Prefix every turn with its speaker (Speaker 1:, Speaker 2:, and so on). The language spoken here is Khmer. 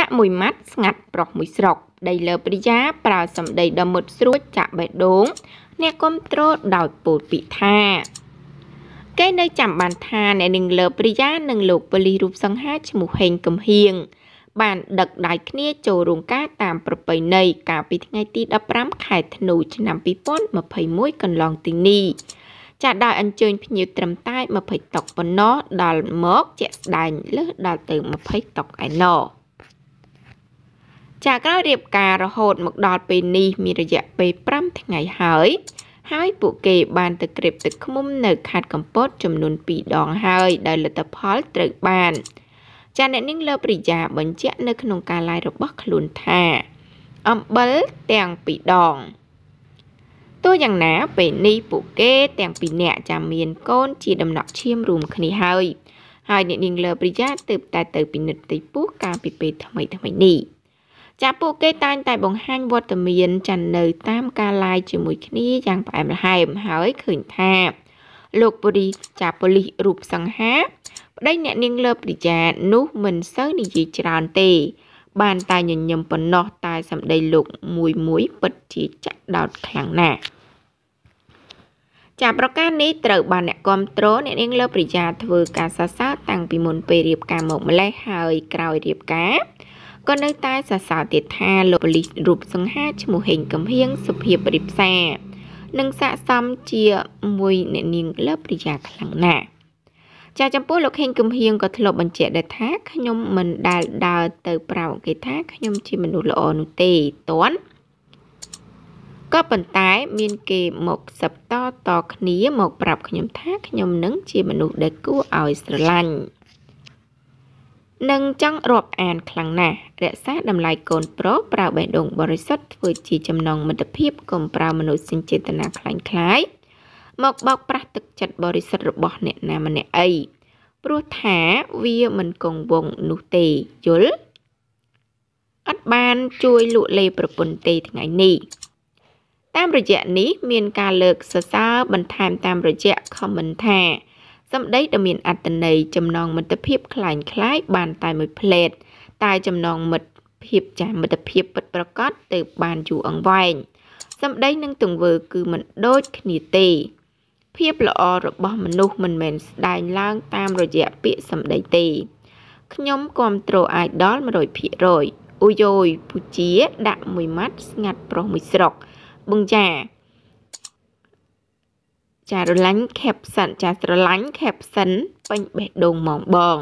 Speaker 1: ដាក់មួយម៉ាត់ស្ងាត់ប្រុសមួយស្រុកដីលើព្រិយា ប្រើសម្ដីដ៏មុតស្រួចចាក់បេះដូងអ្នកគ្រប់គ្រងដោយពោលពាក្យថាគេនៅចាំបានថាអ្នកនឹងលើព្រិយានិងលោកប៉ូលីសរូបសង្ហាឈ្មោះហេងកំហៀងបាន ដឹកដៃគ្នាចូលរោងការ តាមប្រពៃណីកាលពីថ្ងៃ ទី15ខែធ្នូ ឆ្នាំ2021កន្លងទីនេះ ចាត់ដោយអញ្ជើញភ្ញៀវត្រឹមតែ20តុកប៉ុណ្ណោះដល់មកជាក់ស្ដែងលើសដល់ទៅ20តុកឯណោះចាក្រោយរៀបការរហូតមកដល់ពេលនេះមានរយៈពេល5ថ្ងៃហើយ ហើយពួកគេបានទៅក្រេបទឹកឃុំនៅខេត្តកំពតចំនួន2ដងហើយដោយលទ្ធផលត្រូវបានចាអ្នកនាងលើប្រិយាបញ្ជាក់នៅក្នុងការឡាយរបស់ខ្លួនថាអំបិលទាំង2ដងទោះយ៉ាងណាពេលនេះពួកគេទាំងពីរនាក់ចាំមានកូនជាដំណក់ឈាមរួមគ្នាហើយ ហើយអ្នកនាងលើប្រិយាទើបតែទៅពិនិត្យទីពូកាលពីពេលថ្មីថ្មីនេះចាពួកគេតែងតែបង្ហាញវត្តមានចានៅតាមការឡាយជាមួយគ្នាយ៉ាងផ្អែមល្ហែមហើយឃើញថាលោកប៉ូលីសចាប៉ូលីសរូបសង្ហា ប្តីអ្នកនាងលើប្រយ៉ានោះមិនសូវនិយាយច្រើនទេបានតែញញឹមប៉ុណ្ណោះតែសម្ដីលោកមួយមួយពិតជាចាក់ដោតខ្លាំងណាស់ចាប្រការនេះត្រូវបានអ្នកគ្រប់គ្រងអ្នកនាងលើប្រយ៉ាធ្វើការសរសើរតាំងពីមុនពេលរៀបការមកម្លេះហើយក្រោយរៀបការក៏នៅតែសរសើរទៀតថាលោកប៉ូលីសរូបសង្ហាឈ្មោះហេងកំហៀងសុភាពរិបសានិងស័កសមជាមួយអ្នកនាងលើប្រិយាខ្លាំងណាស់ចាចំពោះលោកហេងកំហៀងក៏ធ្លាប់បញ្ជាក់ដែរថាខ្ញុំមិនដែលដើរទៅប្រៅគេថាខ្ញុំ ជាមនុស្សល្អនោះទេតន់ក៏ប៉ុន្តែ មាន គេមកសັບតត គ្នាមកប្រាប់ខ្ញុំថាខ្ញុំនឹងជាមនុស្សដែលគួរឲ្យស្រឡាញ់និងចង់រាប់អានខ្លាំងណាស់រក្សាតម្លៃកូនប្រុសប្រើបេះដូងបរិសុទ្ធធ្វើជាចំណងមិត្តភាពកុំប្រើមនុស្សសេចក្ដីខ្លាញ់ខ្លាយមកបោកប្រាស់ទឹកចិត្តបរិសុទ្ធរបស់ អ្នកណាម្នាក់អីព្រោះថាវាមិនគង់វង្សនោះទេយល់អត់បានជួយលក់លេប្រពន្ធទេថ្ងៃនេះតាមរយៈនេះ មានការលើកសរសើរបន្ថែមតាមរយៈ comment ថាសម្ដីដ៏មានអត្តន័យចំណង មិត្តភាពคล้ายคล้ายបានតែមួយផ្លេតតែចំណងមិត្តភាពចាស់មិត្តភាពពិតប្រកបទៅបានយូរអង្វែងសម្ដីនិងទង្វើគឺមិនដូចគ្នាទេភាពល្អរបស់មនុស្សមិនមែនស្ដែងឡើងតាមរយៈពាក្យសម្ដីទេខ្ញុំគ្រប់គ្រងអាយដល់100%អូយយពូជា ដាក់មួយម៉ាត់ស្ងាត់ប្រុសមួយស្រុកបងចាចារឡាញ់ caption ចាស្រឡាញ់ caption ពេញបេះដូងហ្មងបង